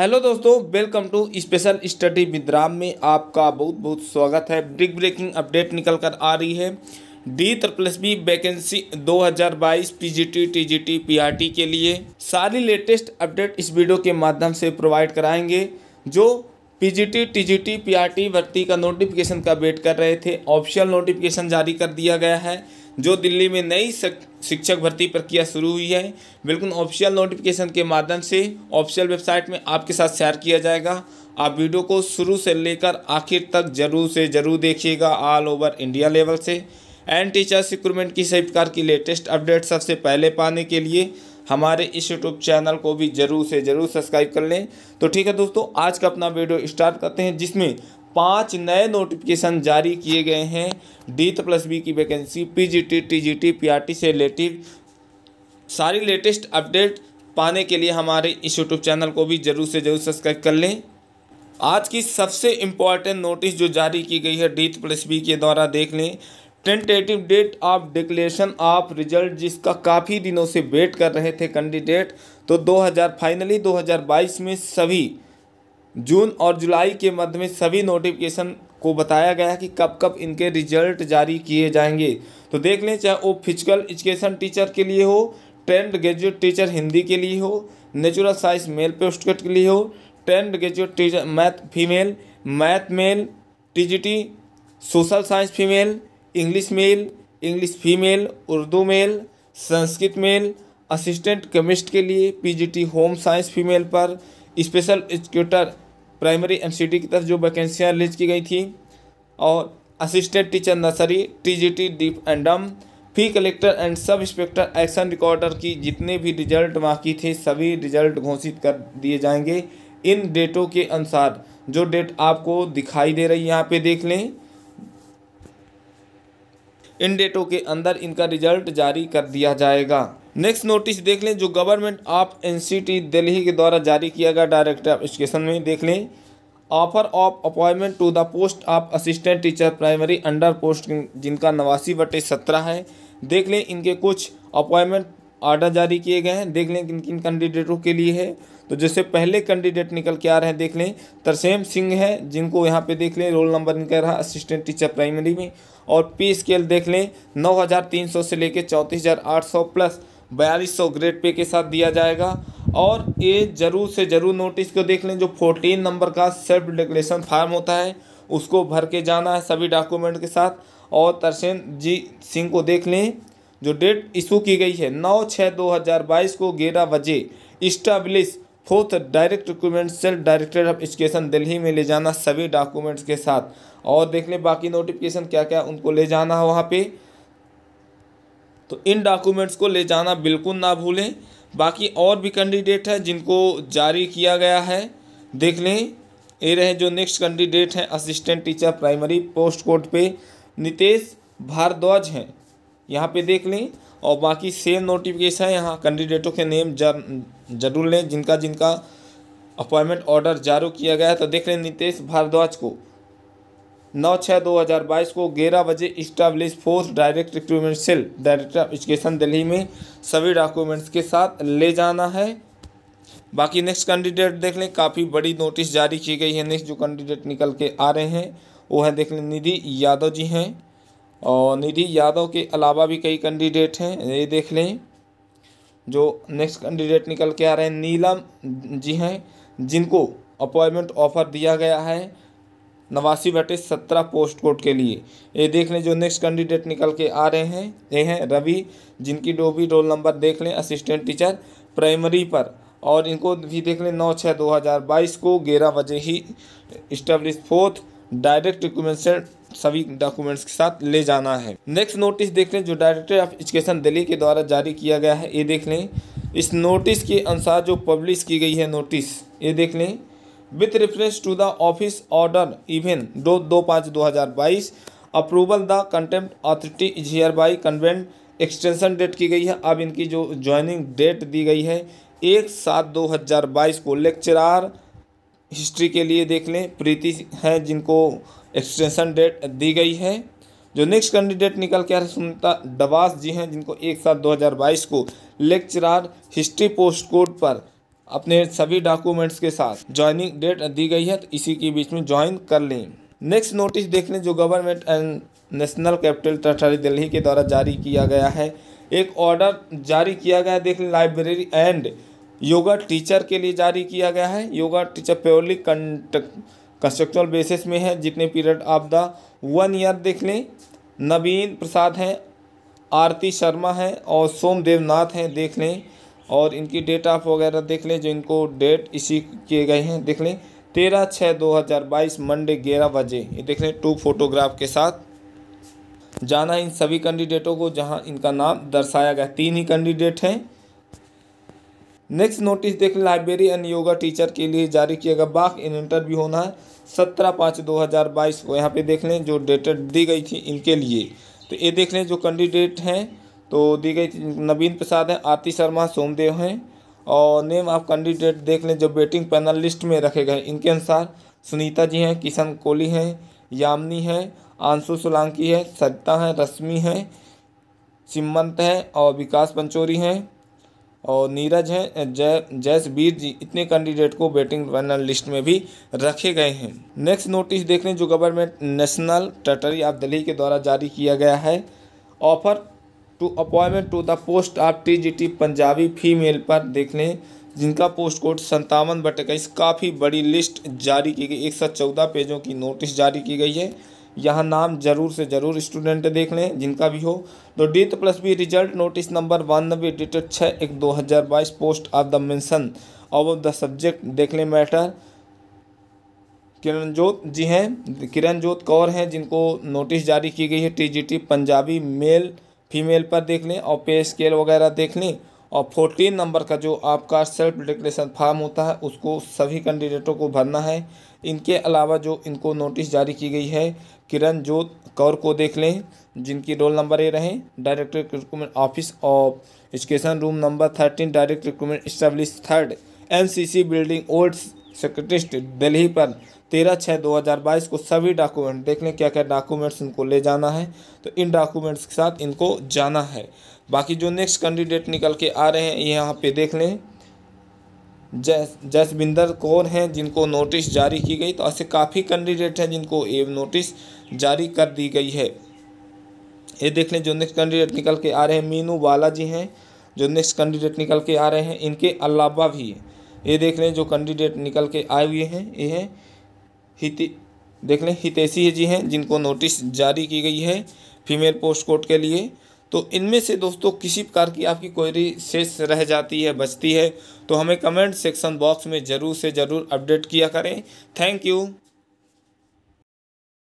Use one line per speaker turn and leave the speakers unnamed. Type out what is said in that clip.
hello दोस्तों welcome to special study विद्राम में आपका बहुत बहुत स्वागत है बिग ब्रेकिंग अपडेट निकल कर आ रही है D plus B vacancy 2022 PGT TGT PRT के लिए सारी लेटेस्ट अपडेट इस वीडियो के माध्यम से प्रोवाइड कराएंगे जो पीजीटी टीजीटी पीआरटी भर्ती का नोटिफिकेशन का वेट कर रहे थे ऑफिशियल नोटिफिकेशन जारी कर दिया गया है जो दिल्ली में नई शिक्षक भर्ती प्रक्रिया शुरू हुई है बिल्कुल ऑफिशियल नोटिफिकेशन के माध्यम से ऑफिशियल वेबसाइट में आपके साथ शेयर किया जाएगा आप वीडियो को शुरू से लेकर आखिर तक जरूर से जरूर देखिएगा ऑल ओवर इंडिया लेवल से एंड टीचर्स रिक्रूटमेंट की सभी प्रकार की लेटेस्ट अपडेट सबसे पहले पाने के लिए हमारे इस यूट्यूब चैनल को भी ज़रूर से ज़रूर सब्सक्राइब कर लें तो ठीक है दोस्तों आज का अपना वीडियो स्टार्ट करते हैं जिसमें पांच नए नोटिफिकेशन जारी किए गए हैं डी प्लस बी की वैकेंसी पीजीटी टीजीटी पीआरटी से रिलेटिव सारी लेटेस्ट अपडेट पाने के लिए हमारे इस यूट्यूब चैनल को भी ज़रूर से ज़रूर सब्सक्राइब कर लें आज की सबसे इम्पॉर्टेंट नोटिस जो जारी की गई है डी प्लस बी के द्वारा देख लें tentative date of declaration of result जिसका काफ़ी दिनों से वेट कर रहे थे कैंडिडेट तो 2000 फाइनली 2022 में सभी जून और जुलाई के मध्य में सभी नोटिफिकेशन को बताया गया कि कब कब इनके रिजल्ट जारी किए जाएंगे तो देख लें चाहे वो फिजिकल एजुकेशन टीचर के लिए हो ट्रेंड ग्रेजुएट टीचर हिंदी के लिए हो नेचुरल साइंस मेल पोस्ट के लिए हो trained graduate teacher math female math male T social science female English male English female Urdu male Sanskrit male assistant chemist के लिए पीजीटी होम साइंस फीमेल पर स्पेशल एजुकेटर प्राइमरी एमसीडी की तरफ जो वैकेंसियाँ रिलीज की गई थी और assistant teacher nursery TGT deaf and dumb fee collector and sub inspector action recorder की जितने भी रिजल्ट बाकी थे सभी रिजल्ट घोषित कर दिए जाएंगे इन डेटों के अनुसार जो डेट आपको दिखाई दे रही है यहाँ पे देख लें इन डेटों के अंदर इनका रिजल्ट जारी कर दिया जाएगा नेक्स्ट नोटिस देख लें जो गवर्नमेंट ऑफ एनसीटी दिल्ली के द्वारा जारी किया गया डायरेक्टर एजुकेशन में देख लें offer of appointment to the post of assistant teacher primary under post जिनका नवासी बटे सत्रह है देख लें इनके कुछ अपॉइंटमेंट ऑर्डर जारी किए गए हैं देख लें किन किन कैंडिडेटों के लिए है तो जैसे पहले कैंडिडेट निकल के आ रहे हैं देख लें तरसेम सिंह है जिनको यहाँ पे देख लें रोल नंबर निकल रहा असिस्टेंट टीचर प्राइमरी में और पी स्केल देख लें नौ हज़ार तीन सौ से लेकर चौंतीस हज़ार आठ सौ प्लस बयालीस सौ ग्रेड पे के साथ दिया जाएगा और ये ज़रूर से ज़रूर नोटिस को देख लें जो फोर्टीन नंबर का सेल्फ डिक्लेरेशन फार्म होता है उसको भर के जाना है सभी डॉक्यूमेंट के साथ और तरसेम जी सिंह को देख लें जो डेट इशू की गई है नौ छः दो हज़ार बाईस को ग्यारह बजे establish fourth direct recruitment cell director of education Delhi में ले जाना सभी डॉक्यूमेंट्स के साथ और देख लें बाकी नोटिफिकेशन क्या क्या उनको ले जाना है वहाँ पे तो इन डॉक्यूमेंट्स को ले जाना बिल्कुल ना भूलें बाकी और भी कैंडिडेट हैं जिनको जारी किया गया है देख लें ये रहे जो नेक्स्ट कैंडिडेट हैं assistant teacher primary post code पे नितेश भारद्वाज हैं यहाँ पे देख लें और बाकी सेम नोटिफिकेशन है यहाँ कैंडिडेटों के नेम जर जरूर लें जिनका जिनका अपॉइंटमेंट ऑर्डर जारी किया गया है तो देख लें नितेश भारद्वाज को नौ छः दो हज़ार बाईस को ग्यारह बजे establish fourth direct recruitment cell director of education Delhi में सभी डॉक्यूमेंट्स के साथ ले जाना है बाकी नेक्स्ट कैंडिडेट देख लें काफ़ी बड़ी नोटिस जारी की गई है नेक्स्ट जो कैंडिडेट निकल के आ रहे हैं वो है देख लें निधि यादव जी हैं और निधि यादव के अलावा भी कई कैंडिडेट हैं ये देख लें जो नेक्स्ट कैंडिडेट निकल के आ रहे हैं नीलम जी हैं जिनको अपॉइंटमेंट ऑफर दिया गया है नवासी बटे सत्रह पोस्ट कोड के लिए ये देख लें जो नेक्स्ट कैंडिडेट निकल के आ रहे हैं ये हैं रवि जिनकी डोबी रोल नंबर देख लें असिस्टेंट टीचर प्राइमरी पर और इनको भी देख लें नौ छः दो हज़ार बाईस को ग्यारह बजे ही इस्टेब्लिश फोर्थ डायरेक्ट रिकमेंडेड सभी डॉक्यूमेंट्स के साथ ले जाना है नेक्स्ट नोटिस देख लें जो डायरेक्टर ऑफ एजुकेशन दिल्ली के द्वारा जारी किया गया है ये देख लें इस नोटिस के अनुसार जो पब्लिश की गई है नोटिस ये देख लें with reference to the office order event दो दो पाँच दो हज़ार बाईस approval the competent authority is hereby conveyed extension date की गई है अब इनकी जो ज्वाइनिंग डेट दी गई है एक सात दो हज़ार बाईस को लेक्चरार हिस्ट्री के लिए देख लें प्रीति हैं जिनको एक्सटेंशन डेट दी गई है जो नेक्स्ट कैंडिडेट निकल के आ सुमता डबास जी हैं जिनको एक सात दो हज़ार बाईस को लेक्चरार हिस्ट्री पोस्ट कोड पर अपने सभी डॉक्यूमेंट्स के साथ ज्वाइनिंग डेट दी गई है तो इसी के बीच में ज्वाइन कर लें नेक्स्ट नोटिस देख लें जो government and national capital territory Delhi के द्वारा जारी किया गया है एक ऑर्डर जारी किया गया देख लें लाइब्रेरी एंड योगा टीचर के लिए जारी किया गया है yoga teacher purely contract contractual basis में है जितने पीरियड आप द वन ईयर देख लें नवीन प्रसाद हैं आरती शर्मा हैं और सोम देवनाथ हैं देख लें और इनकी डेट ऑफ वगैरह देख लें जो इनको डेट इसी किए गए हैं देख लें तेरह छः दो हज़ार बाईस मंडे ग्यारह बजे ये देख लें टू फोटोग्राफ के साथ जाना इन सभी कैंडिडेटों को जहां इनका नाम दर्शाया गया तीन ही कैंडिडेट हैं नेक्स्ट नोटिस देख लाइब्रेरी एंड योगा टीचर के लिए जारी किया गया बाघ इन इंटरव्यू होना है सत्रह पाँच दो हज़ार बाईस को यहाँ पे देख लें जो डेटेड दी गई थी इनके लिए तो ये देख लें जो कैंडिडेट हैं तो दी गई थी नवीन प्रसाद हैं आरती शर्मा सोमदेव हैं और नेम ऑफ कैंडिडेट देख लें जो बेटिंग पैनल लिस्ट में रखे गए इनके अनुसार सुनीता जी हैं किशन कोहली हैं यामनी हैं आंसू सोलंकी है सरिता हैं रश्मि हैं सिमंत हैं और विकास पंचोरी हैं और नीरज हैं जय जयसबीर जी इतने कैंडिडेट को बैटिंग रनर लिस्ट में भी रखे गए हैं नेक्स्ट नोटिस देख लें जो government national territory of Delhi के द्वारा जारी किया गया है offer to appointment to the post of TGT Punjabi female पर देख लें जिनका पोस्ट कोड संतावन बट इक्कीस काफ़ी बड़ी लिस्ट जारी की गई एक सौ चौदह पेजों की नोटिस जारी की गई है यहाँ नाम जरूर से ज़रूर स्टूडेंट देख लें जिनका भी हो तो date plus B result notice number बानबे डेटेड छः एक दो हज़ार बाईस post of the mention of the subject देख लें मैटर किरणजोत जी हैं किरणजोत कौर हैं जिनको नोटिस जारी की गई है टीजीटी पंजाबी मेल फीमेल पर देख लें और पे स्केल वगैरह देख लें और फोर्टीन नंबर का जो आपका सेल्फ डिक्लेशन फार्म होता है उसको सभी कैंडिडेटों को भरना है इनके अलावा जो इनको नोटिस जारी की गई है किरण जोत कौर को देख लें जिनकी रोल नंबर ये रहें director recruitment office of education room number thirteen direct recruitment establish third NCC building old secretariat Delhi पर तेरह छः दो हज़ार बाईस को सभी डॉक्यूमेंट देख लें क्या क्या डॉक्यूमेंट्स इनको ले जाना है तो इन डॉक्यूमेंट्स के साथ इनको जाना है बाकी जो नेक्स्ट कैंडिडेट निकल के आ रहे हैं यहाँ पे देख लें जैस जसविंदर कौर हैं जिनको नोटिस जारी की गई तो ऐसे काफ़ी कैंडिडेट हैं जिनको ये नोटिस जारी कर दी गई है ये देख लें जो नेक्स्ट कैंडिडेट निकल के आ रहे हैं मीनू बालाजी हैं जो नेक्स्ट कैंडिडेट निकल के आ रहे हैं इनके अलावा भी ये देख लें जो कैंडिडेट निकल के आए हुए हैं ये हैं हित देख लें हितैषी जी हैं जिनको नोटिस जारी की गई है फीमेल पोस्ट कोड के लिए तो इनमें से दोस्तों किसी प्रकार की आपकी क्वेरी शेष रह जाती है बचती है तो हमें कमेंट सेक्शन बॉक्स में ज़रूर से ज़रूर अपडेट किया करें थैंक यू